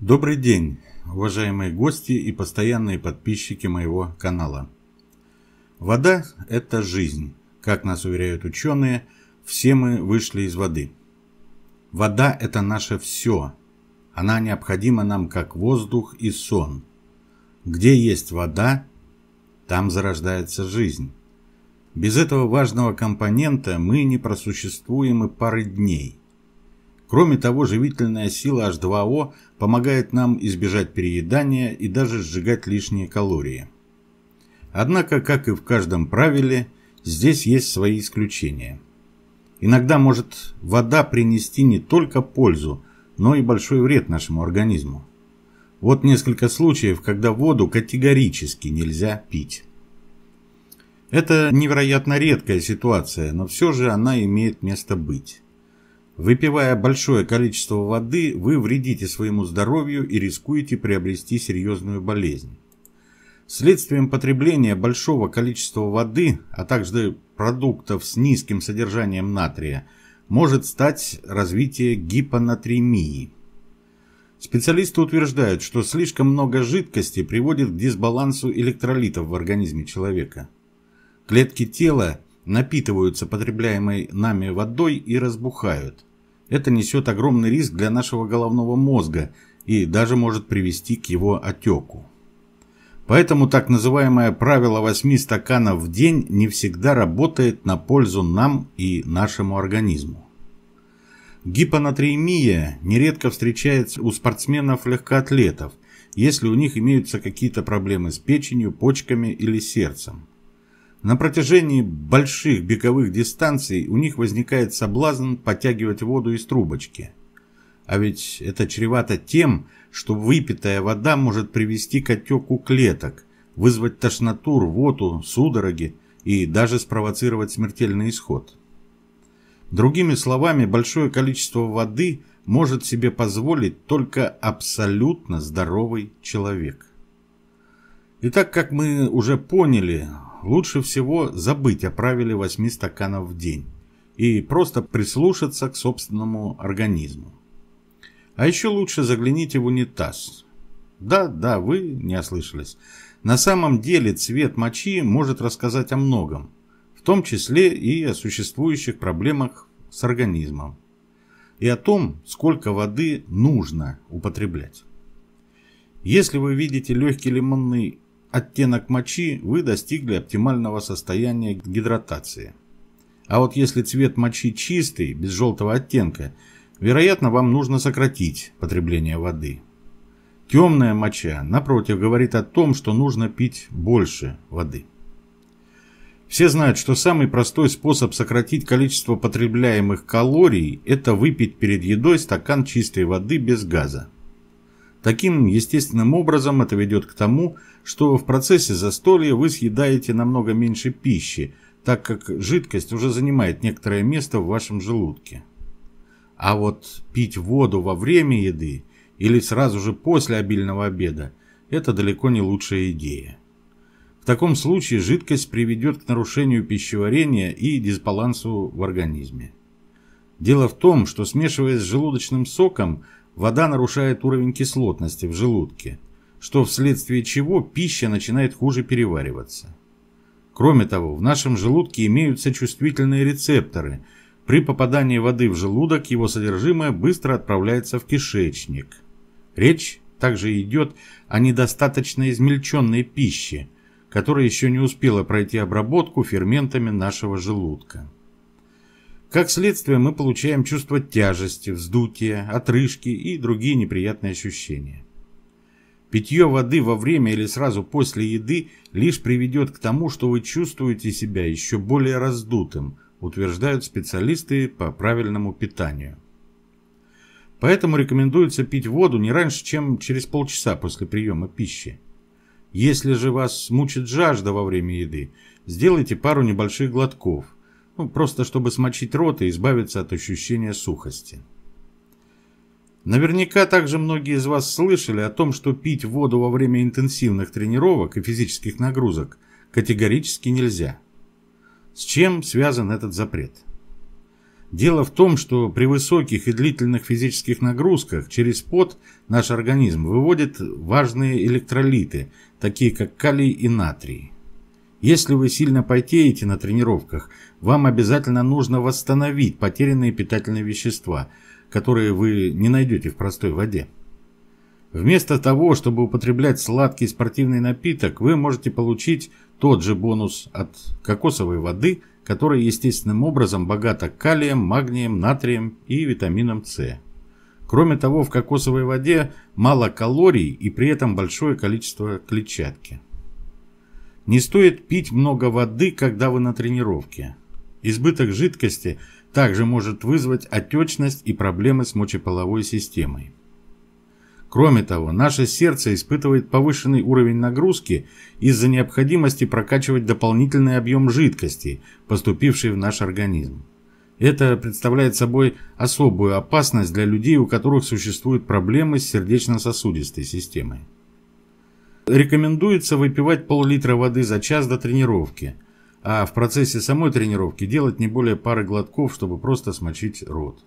Добрый день, уважаемые гости и постоянные подписчики моего канала. Вода – это жизнь. Как нас уверяют ученые, все мы вышли из воды. Вода – это наше все. Она необходима нам как воздух и сон. Где есть вода, там зарождается жизнь. Без этого важного компонента мы не просуществуем и пары дней – Кроме того, живительная сила H2O помогает нам избежать переедания и даже сжигать лишние калории. Однако, как и в каждом правиле, здесь есть свои исключения. Иногда может вода принести не только пользу, но и большой вред нашему организму. Вот несколько случаев, когда воду категорически нельзя пить. Это невероятно редкая ситуация, но все же она имеет место быть. Выпивая большое количество воды, вы вредите своему здоровью и рискуете приобрести серьезную болезнь. Следствием потребления большого количества воды, а также продуктов с низким содержанием натрия, может стать развитие гипонатремии. Специалисты утверждают, что слишком много жидкости приводит к дисбалансу электролитов в организме человека. Клетки тела напитываются потребляемой нами водой и разбухают. Это несет огромный риск для нашего головного мозга и даже может привести к его отеку. Поэтому так называемое правило 8 стаканов в день не всегда работает на пользу нам и нашему организму. Гипонатриемия нередко встречается у спортсменов-легкоатлетов, если у них имеются какие-то проблемы с печенью, почками или сердцем. На протяжении больших беговых дистанций у них возникает соблазн подтягивать воду из трубочки. А ведь это чревато тем, что выпитая вода может привести к отеку клеток, вызвать тошноту, рвоту, судороги и даже спровоцировать смертельный исход. Другими словами, большое количество воды может себе позволить только абсолютно здоровый человек. И так как мы уже поняли, лучше всего забыть о правиле 8 стаканов в день и просто прислушаться к собственному организму. А еще лучше загляните в унитаз. Да, да, вы не ослышались. На самом деле цвет мочи может рассказать о многом, в том числе и о существующих проблемах с организмом, и о том, сколько воды нужно употреблять. Если вы видите легкий лимонный оттенок мочи, вы достигли оптимального состояния гидратации. А вот если цвет мочи чистый, без желтого оттенка, вероятно, вам нужно сократить потребление воды. Темная моча, напротив, говорит о том, что нужно пить больше воды. Все знают, что самый простой способ сократить количество потребляемых калорий – это выпить перед едой стакан чистой воды без газа. Таким естественным образом это ведет к тому, что в процессе застолья вы съедаете намного меньше пищи, так как жидкость уже занимает некоторое место в вашем желудке. А вот пить воду во время еды или сразу же после обильного обеда – это далеко не лучшая идея. В таком случае жидкость приведет к нарушению пищеварения и дисбалансу в организме. Дело в том, что смешиваясь с желудочным соком, вода нарушает уровень кислотности в желудке, что вследствие чего пища начинает хуже перевариваться. Кроме того, в нашем желудке имеются чувствительные рецепторы. При попадании воды в желудок его содержимое быстро отправляется в кишечник. Речь также идет о недостаточно измельченной пище, которая еще не успела пройти обработку ферментами нашего желудка. Как следствие, мы получаем чувство тяжести, вздутия, отрыжки и другие неприятные ощущения. Питье воды во время или сразу после еды лишь приведет к тому, что вы чувствуете себя еще более раздутым, утверждают специалисты по правильному питанию. Поэтому рекомендуется пить воду не раньше, чем через полчаса после приема пищи. Если же вас мучит жажда во время еды, сделайте пару небольших глотков – ну, просто чтобы смочить рот и избавиться от ощущения сухости. Наверняка также многие из вас слышали о том, что пить воду во время интенсивных тренировок и физических нагрузок категорически нельзя. С чем связан этот запрет? Дело в том, что при высоких и длительных физических нагрузках через пот наш организм выводит важные электролиты, такие как калий и натрий. Если вы сильно потеете на тренировках, вам обязательно нужно восстановить потерянные питательные вещества, которые вы не найдете в простой воде. Вместо того, чтобы употреблять сладкий спортивный напиток, вы можете получить тот же бонус от кокосовой воды, которая естественным образом богата калием, магнием, натрием и витамином С. Кроме того, в кокосовой воде мало калорий и при этом большое количество клетчатки. Не стоит пить много воды, когда вы на тренировке. Избыток жидкости также может вызвать отечность и проблемы с мочеполовой системой. Кроме того, наше сердце испытывает повышенный уровень нагрузки из-за необходимости прокачивать дополнительный объем жидкости, поступивший в наш организм. Это представляет собой особую опасность для людей, у которых существуют проблемы с сердечно-сосудистой системой. Рекомендуется выпивать пол-литра воды за час до тренировки, а в процессе самой тренировки делать не более пары глотков, чтобы просто смочить рот.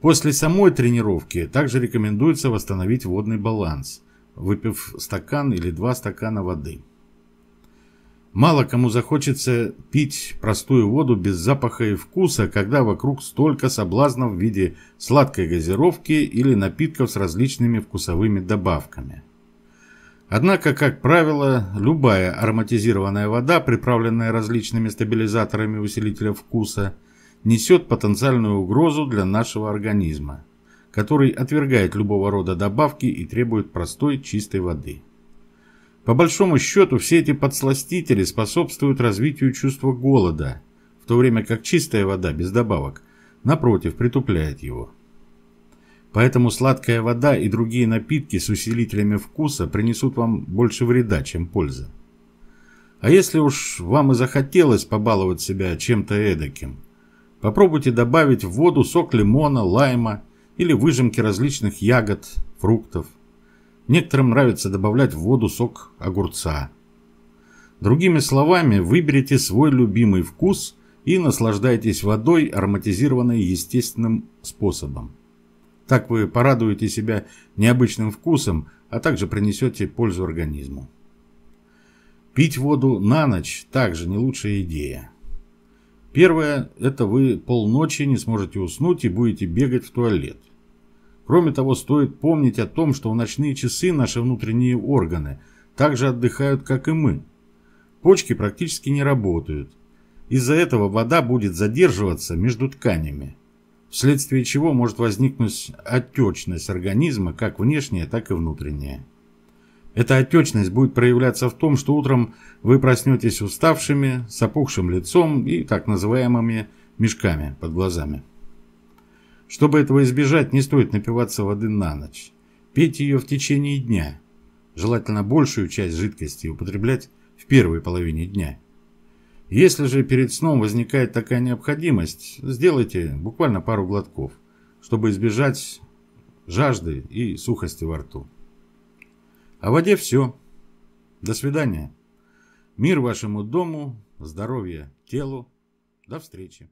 После самой тренировки также рекомендуется восстановить водный баланс, выпив стакан или два стакана воды. Мало кому захочется пить простую воду без запаха и вкуса, когда вокруг столько соблазнов в виде сладкой газировки или напитков с различными вкусовыми добавками – Однако, как правило, любая ароматизированная вода, приправленная различными стабилизаторами усилителя вкуса, несет потенциальную угрозу для нашего организма, который отвергает любого рода добавки и требует простой чистой воды. По большому счету, все эти подсластители способствуют развитию чувства голода, в то время как чистая вода без добавок, напротив, притупляет его. Поэтому сладкая вода и другие напитки с усилителями вкуса принесут вам больше вреда, чем пользы. А если уж вам и захотелось побаловать себя чем-то эдаким, попробуйте добавить в воду сок лимона, лайма или выжимки различных ягод, фруктов. Некоторым нравится добавлять в воду сок огурца. Другими словами, выберите свой любимый вкус и наслаждайтесь водой, ароматизированной естественным способом. Так вы порадуете себя необычным вкусом, а также принесете пользу организму. Пить воду на ночь также не лучшая идея. Первое – это вы полночи не сможете уснуть и будете бегать в туалет. Кроме того, стоит помнить о том, что в ночные часы наши внутренние органы также отдыхают, как и мы. Почки практически не работают. Из-за этого вода будет задерживаться между тканями вследствие чего может возникнуть отечность организма, как внешняя, так и внутренняя. Эта отечность будет проявляться в том, что утром вы проснетесь уставшими, с опухшим лицом и так называемыми мешками под глазами. Чтобы этого избежать, не стоит напиваться воды на ночь. Пейте ее в течение дня. Желательно большую часть жидкости употреблять в первой половине дня – если же перед сном возникает такая необходимость, сделайте буквально пару глотков, чтобы избежать жажды и сухости во рту. О воде все. До свидания. Мир вашему дому, здоровья телу. До встречи.